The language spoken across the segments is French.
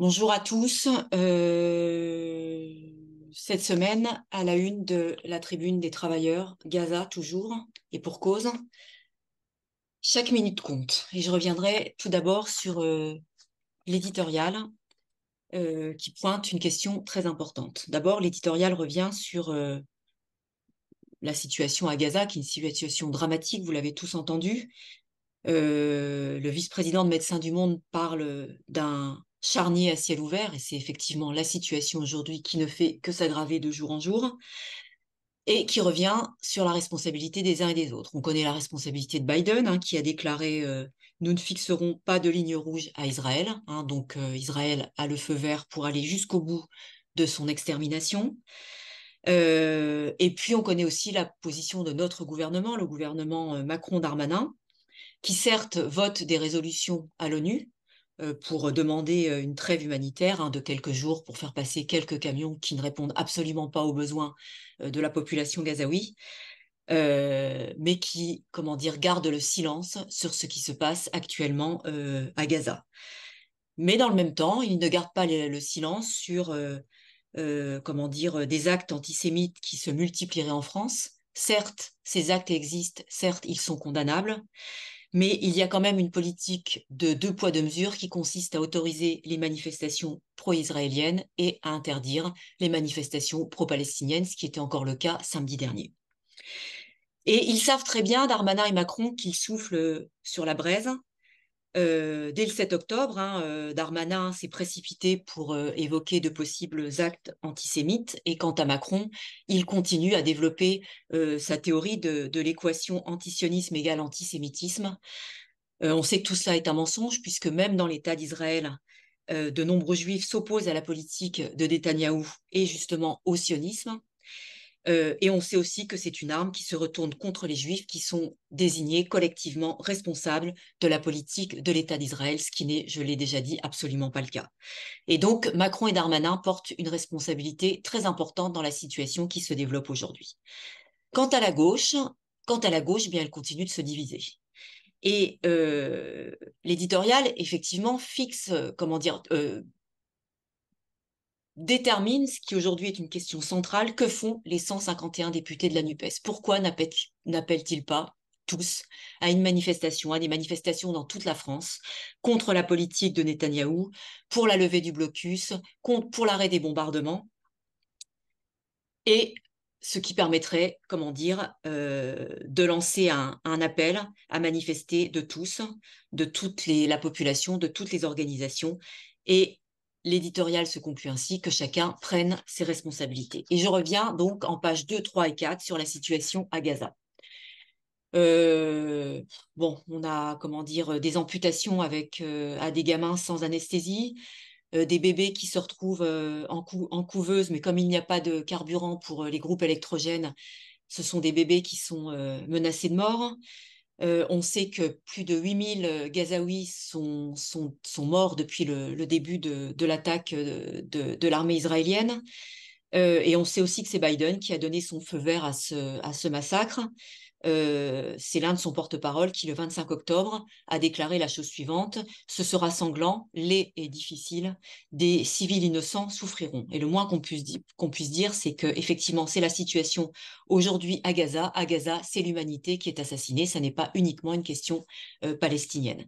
Bonjour à tous. Euh, cette semaine, à la une de la tribune des travailleurs, Gaza toujours, et pour cause, chaque minute compte. Et je reviendrai tout d'abord sur euh, l'éditorial euh, qui pointe une question très importante. D'abord, l'éditorial revient sur la situation à Gaza, qui est une situation dramatique, vous l'avez tous entendu. le vice-président de Médecins du Monde parle d'un charnier à ciel ouvert, et c'est effectivement la situation aujourd'hui qui ne fait que s'aggraver de jour en jour, et qui revient sur la responsabilité des uns et des autres. On connaît la responsabilité de Biden, hein, qui a déclaré euh, nous ne fixerons pas de ligne rouge à Israël. Hein. donc euh, Israël a le feu vert pour aller jusqu'au bout de son extermination. Euh, et puis on connaît aussi la position de notre gouvernement, le gouvernement Macron-Darmanin, qui certes vote des résolutions à l'ONU, euh, pour demander euh, une trêve humanitaire hein, de quelques jours pour faire passer quelques camions qui ne répondent absolument pas aux besoins euh, de la population gazaouie, mais qui, comment dire, gardent le silence sur ce qui se passe actuellement à Gaza. Mais dans le même temps, ils ne gardent pas le, silence sur, comment dire, des actes antisémites qui se multiplieraient en France. Certes, ces actes existent, certes, ils sont condamnables, mais il y a quand même une politique de deux poids, deux mesures qui consiste à autoriser les manifestations pro-israéliennes et à interdire les manifestations pro-palestiniennes, ce qui était encore le cas samedi dernier. Et ils savent très bien, Darmanin et Macron, qu'ils soufflent euh, sur la braise euh, dès le 7 octobre, hein, euh, Darmanin s'est précipité pour euh, évoquer de possibles actes antisémites. Et quant à Macron, il continue à développer sa théorie de, de l'équation antisionisme égale antisémitisme. on sait que tout cela est un mensonge, puisque même dans l'État d'Israël, de nombreux juifs s'opposent à la politique de Netanyahou et justement au sionisme. Euh, et on sait aussi que c'est une arme qui se retourne contre les Juifs qui sont désignés collectivement responsables de la politique de l'État d'Israël, ce qui n'est, je l'ai déjà dit, absolument pas le cas. Et donc, Macron et Darmanin portent une responsabilité très importante dans la situation qui se développe aujourd'hui. Quant à la gauche, quant à la gauche, eh bien, elle continue de se diviser. Et euh, l'éditorial, effectivement, fixe, euh, comment dire, euh, détermine ce qui aujourd'hui est une question centrale, que font les 151 députés de la NUPES Pourquoi n'appellent-ils pas tous à une manifestation, à des manifestations dans toute la France, contre la politique de Netanyahou, pour la levée du blocus, contre, pour l'arrêt des bombardements, et ce qui permettrait, comment dire, euh, de lancer un, appel à manifester de tous, de toute la population, de toutes les organisations, et L'éditorial se conclut ainsi que chacun prenne ses responsabilités. Et je reviens donc en pages 2, 3 et 4 sur la situation à Gaza. Euh, bon, on a comment dire euh, des amputations avec euh, à des gamins sans anesthésie, des bébés qui se retrouvent en, couveuse, mais comme il n'y a pas de carburant pour les groupes électrogènes, ce sont des bébés qui sont menacés de mort on sait que plus de 8000 Gazaouis sont, morts depuis le, début de, l'attaque de, l'armée israélienne. et on sait aussi que c'est Biden qui a donné son feu vert à ce massacre. Euh, c'est l'un de son porte-parole qui, le 25 octobre, a déclaré la chose suivante Ce sera sanglant, laid et difficile. Des civils innocents souffriront. Et le moins qu'on puisse, dire, c'est que effectivement, c'est la situation aujourd'hui à Gaza. À Gaza, c'est l'humanité qui est assassinée. Ça n'est pas uniquement une question euh, palestinienne.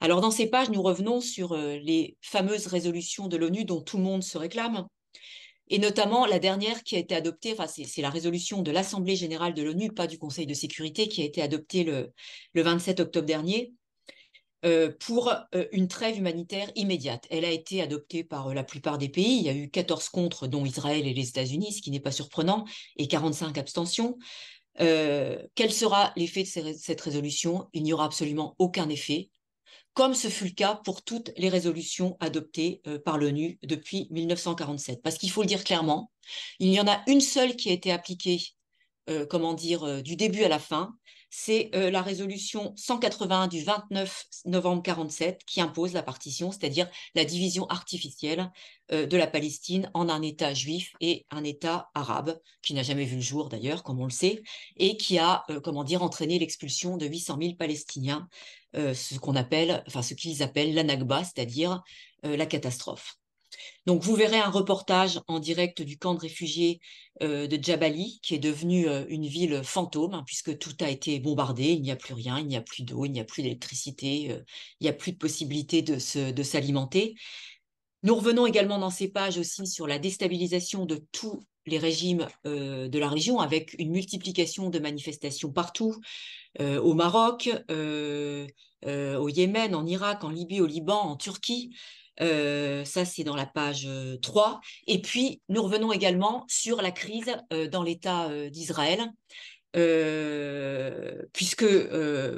Alors, dans ces pages, nous revenons sur euh, les fameuses résolutions de l'ONU dont tout le monde se réclame et notamment la dernière qui a été adoptée, c'est la résolution de l'Assemblée générale de l'ONU, pas du Conseil de sécurité, qui a été adoptée le, le 27 octobre dernier euh, pour euh, une trêve humanitaire immédiate. Elle a été adoptée par euh, la plupart des pays. Il y a eu 14 contre, dont Israël et les États-Unis, ce qui n'est pas surprenant, et 45 abstentions. quel sera l'effet de cette résolution Il n'y aura absolument aucun effet comme ce fut le cas pour toutes les résolutions adoptées euh, par l'ONU depuis 1947. Parce qu'il faut le dire clairement, il y en a une seule qui a été appliquée, euh, comment dire, euh, du début à la fin, c'est la résolution 181 du 29 novembre 47 qui impose la partition, c'est-à-dire la division artificielle de la Palestine en un État juif et un État arabe, qui n'a jamais vu le jour d'ailleurs, comme on le sait, et qui a, comment dire, entraîné l'expulsion de 800 000 Palestiniens euh, ce qu'on appelle, enfin ce qu'ils appellent l'anagba, c'est-à-dire euh, la catastrophe. Donc vous verrez un reportage en direct du camp de réfugiés euh, de Djabali, qui est devenu une ville fantôme, hein, puisque tout a été bombardé, il n'y a plus rien, il n'y a plus d'eau, il n'y a plus d'électricité, il n'y a plus de possibilité de s'alimenter. Nous revenons également dans ces pages aussi sur la déstabilisation de tous les régimes de la région avec une multiplication de manifestations partout, euh, au Maroc, euh, euh, au Yémen, en Irak, en Libye, au Liban, en Turquie. ça, c'est dans la page 3. Et puis, nous revenons également sur la crise dans l'État d'Israël. puisque,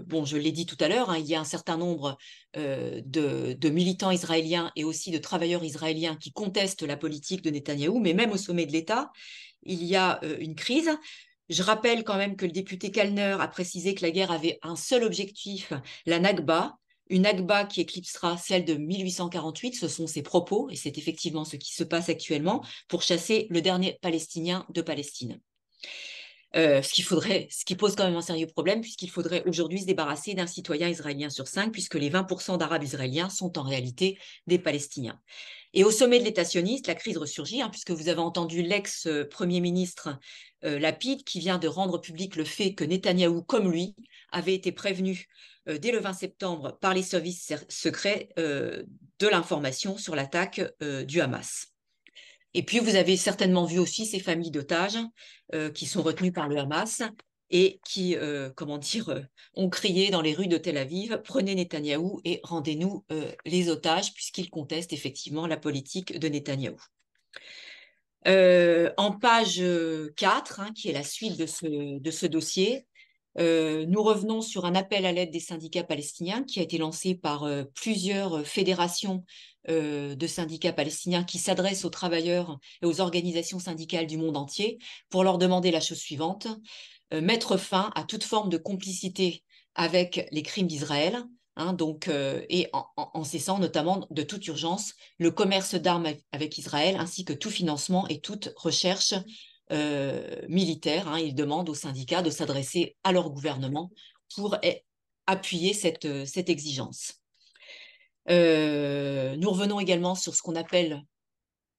bon, je l'ai dit tout à l'heure, hein, il y a un certain nombre de, de, militants israéliens et aussi de travailleurs israéliens qui contestent la politique de Netanyahou, mais même au sommet de l'État, il y a une crise. Je rappelle quand même que le député Kalner a précisé que la guerre avait un seul objectif, la Nakba, une Nakba qui éclipsera celle de 1848, ce sont ses propos, et c'est effectivement ce qui se passe actuellement, pour chasser le dernier Palestinien de Palestine. Euh, ce, qui ce qui pose quand même un sérieux problème, puisqu'il faudrait aujourd'hui se débarrasser d'un citoyen israélien sur cinq, puisque les 20% d'Arabes israéliens sont en réalité des Palestiniens. Et au sommet de l'État sioniste, la crise ressurgit, hein, puisque vous avez entendu l'ex-premier euh, ministre euh, Lapide qui vient de rendre public le fait que Netanyahou, comme lui, avait été prévenu euh, dès le 20 septembre par les services secrets de l'information sur l'attaque du Hamas. Et puis, vous avez certainement vu aussi ces familles d'otages qui sont retenues par le Hamas et qui, euh, comment dire, euh, ont crié dans les rues de Tel Aviv, prenez Netanyahou et rendez-nous euh, les otages, puisqu'ils contestent effectivement la politique de Netanyahou. en page 4, hein, qui est la suite de ce dossier, nous revenons sur un appel à l'aide des syndicats palestiniens qui a été lancé par plusieurs fédérations de syndicats palestiniens qui s'adressent aux travailleurs et aux organisations syndicales du monde entier pour leur demander la chose suivante euh, mettre fin à toute forme de complicité avec les crimes d'Israël, hein, donc, euh, et en, cessant notamment de toute urgence le commerce d'armes avec Israël, ainsi que tout financement et toute recherche euh, militaire. Hein. Il aux syndicats de s'adresser à leur gouvernement pour e-, appuyer cette, cette exigence. nous revenons également sur ce qu'on appelle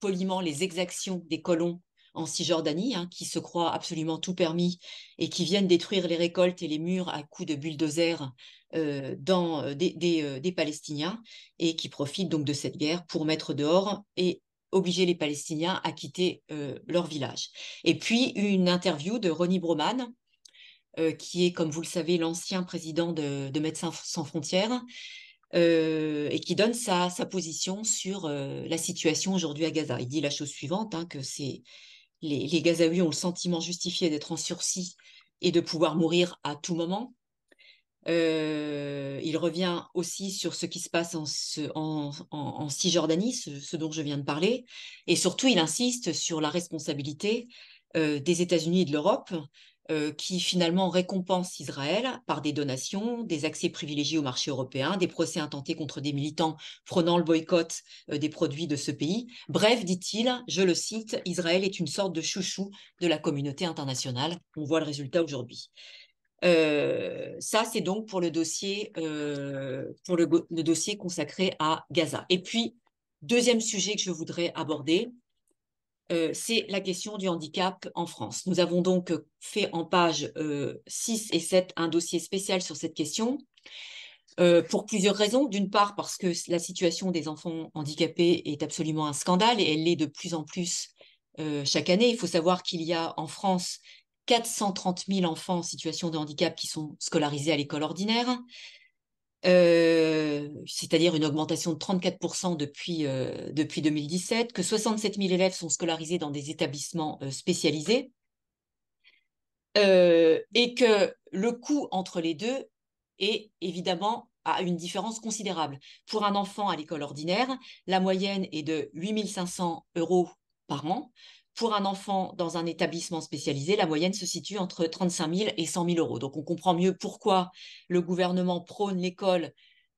poliment les exactions des colons en Cisjordanie, hein, qui se croient absolument tout permis et qui viennent détruire les récoltes et les murs à coups de bulldozers euh, dans euh, euh, des, Palestiniens et qui profitent donc de cette guerre pour mettre dehors et obliger les Palestiniens à quitter leur village. Et puis une interview de Ronnie Broman, qui est, comme vous le savez, l'ancien président de, Médecins sans frontières, et qui donne sa, position sur la situation aujourd'hui à Gaza. Il dit la chose suivante, hein, que c'est les, Gazaouis ont le sentiment justifié d'être en sursis et de pouvoir mourir à tout moment. Euh, il revient aussi sur ce qui se passe en, Cisjordanie, ce, dont je viens de parler, et surtout il insiste sur la responsabilité euh, des États-Unis et de l'Europe euh, qui finalement récompense Israël par des donations, des accès privilégiés au marché européen, des procès intentés contre des militants prenant le boycott euh, des produits de ce pays. Bref, dit-il, je le cite, Israël est une sorte de chouchou de la communauté internationale. On voit le résultat aujourd'hui. Euh, ça, c'est donc pour le dossier, pour le dossier consacré à Gaza. Et puis, deuxième sujet que je voudrais aborder, euh, c'est la question du handicap en France. Nous avons donc fait en page 6 euh, et 7 un dossier spécial sur cette question. Euh, pour plusieurs raisons. D'une part, parce que la situation des enfants handicapés est absolument un scandale et elle l'est de plus en plus chaque année. Il faut savoir qu'il y a en France 430 000 enfants en situation de handicap qui sont scolarisés à l'école ordinaire. Euh, c'est-à-dire une augmentation de 34% depuis, euh, depuis 2017, que 67 000 élèves sont scolarisés dans des établissements euh, spécialisés, et que le coût entre les deux est évidemment à une différence considérable. Pour un enfant à l'école ordinaire, la moyenne est de 8 500 euros par an, pour un enfant dans un établissement spécialisé, la moyenne se situe entre 35 000 et 100 000 euros. Donc on comprend mieux pourquoi le gouvernement prône l'école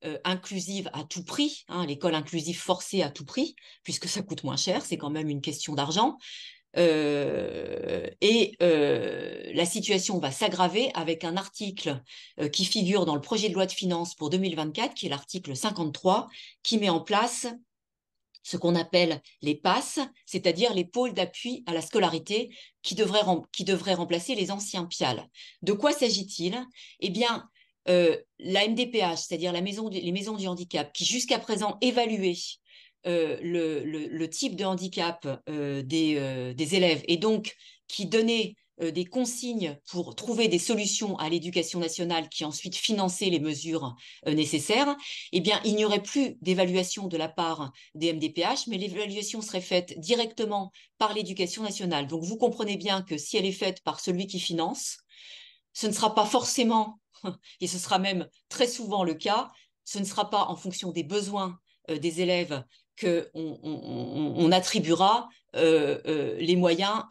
euh, inclusive à tout prix, hein, l'école inclusive forcée à tout prix, puisque ça coûte moins cher, c'est quand même une question d'argent. Euh, et euh, la situation va s'aggraver avec un article qui figure dans le projet de loi de finances pour 2024, qui est l'article 53, qui met en place ce qu'on appelle les passes, c'est-à-dire les pôles d'appui à la scolarité qui devraient, qui remplacer les anciens PIAL. De quoi s'agit-il Eh bien, euh, la MDPH, c'est-à-dire maison les maisons du handicap, qui jusqu'à présent évaluaient euh, le, type de handicap euh, des, des, élèves et donc qui donnait euh, des consignes pour trouver des solutions à l'éducation nationale qui ensuite finançait les mesures euh, nécessaires, eh bien, il n'y aurait plus d'évaluation de la part des MDPH, mais l'évaluation serait faite directement par l'éducation nationale. Donc, vous comprenez bien que si elle est faite par celui qui finance, ce ne sera pas forcément, et ce sera même très souvent le cas, ce ne sera pas en fonction des besoins euh, des élèves qu'on on, attribuera euh, euh, les moyens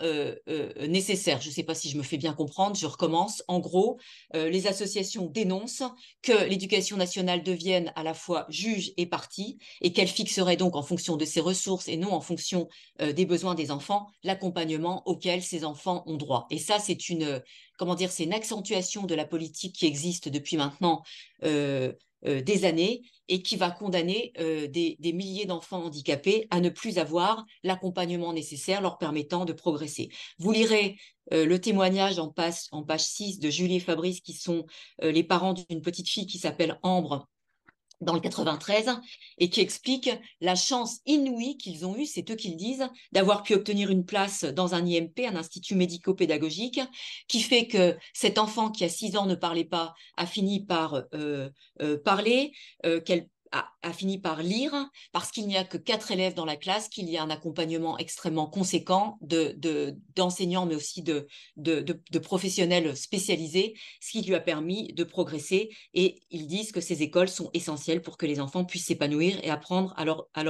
nécessaires. Je ne sais pas si je me fais bien comprendre, je recommence. En gros, les associations dénoncent que l'éducation nationale devienne à la fois juge et partie et qu'elle fixerait donc en fonction de ses ressources et non en fonction des besoins des enfants l'accompagnement auquel ces enfants ont droit. Et ça, c'est une, comment dire, c'est une accentuation de la politique qui existe depuis maintenant euh, des années et qui va condamner euh, des, milliers d'enfants handicapés à ne plus avoir l'accompagnement nécessaire leur permettant de progresser. Vous lirez euh, le témoignage en, en, page 6 de Julie et Fabrice, qui sont les parents d'une petite fille qui s'appelle Ambre dans le 93 et qui explique la chance inouïe qu'ils ont eue, c'est eux qui disent, d'avoir pu obtenir une place dans un IMP, un institut médico-pédagogique, qui fait que cet enfant qui a 6 ans ne parlait pas a fini par euh, euh, parler, euh, qu'elle a, fini par lire parce qu'il n'y a que quatre élèves dans la classe, qu'il y a un accompagnement extrêmement conséquent d'enseignants, de, mais aussi de, de, professionnels spécialisés, ce qui lui a permis de progresser. Et ils disent que ces écoles sont essentielles pour que les enfants puissent s'épanouir et apprendre à leur, à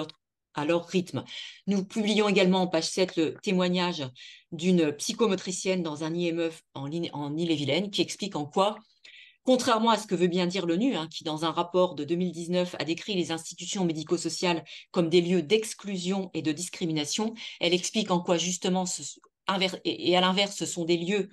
à leur rythme. Nous publions également en page 7 le témoignage d'une psychomotricienne dans un IME en, en Ille-et-Vilaine qui explique en quoi Contrairement à ce que veut bien dire l'ONU, hein, qui dans un rapport de 2019 a décrit les institutions médico-sociales comme des lieux d'exclusion et de discrimination, elle explique en quoi justement et à l'inverse, ce sont des lieux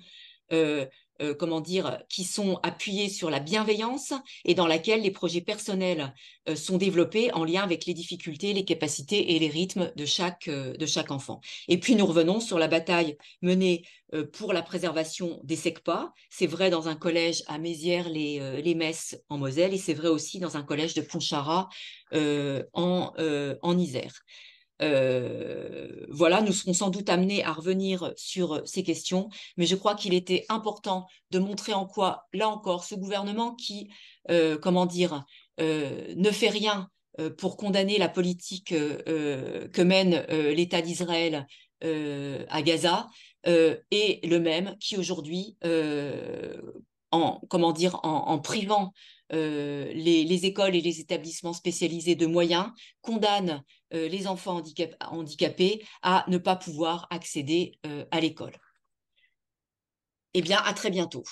euh, euh, comment dire, qui sont appuyés sur la bienveillance et dans laquelle les projets personnels euh, sont développés en lien avec les difficultés, les capacités et les rythmes de chaque, euh, de chaque enfant. Et puis nous revenons sur la bataille menée pour la préservation des SECPA. C'est vrai dans un collège à Mézières-les les Messes en Moselle et c'est vrai aussi dans un collège de Ponchara en Isère. Euh, voilà, nous serons sans doute amenés à revenir sur euh, ces questions, mais je crois qu'il était important de montrer en quoi, là encore, ce gouvernement qui, euh, comment dire, ne fait rien pour condamner la politique que mène l'État d'Israël à Gaza, est le même qui aujourd'hui, comment dire, en privant euh, les, écoles et les établissements spécialisés de moyens condamnent euh, les enfants handicapés à ne pas pouvoir accéder euh, à l'école. Eh bien, à très bientôt.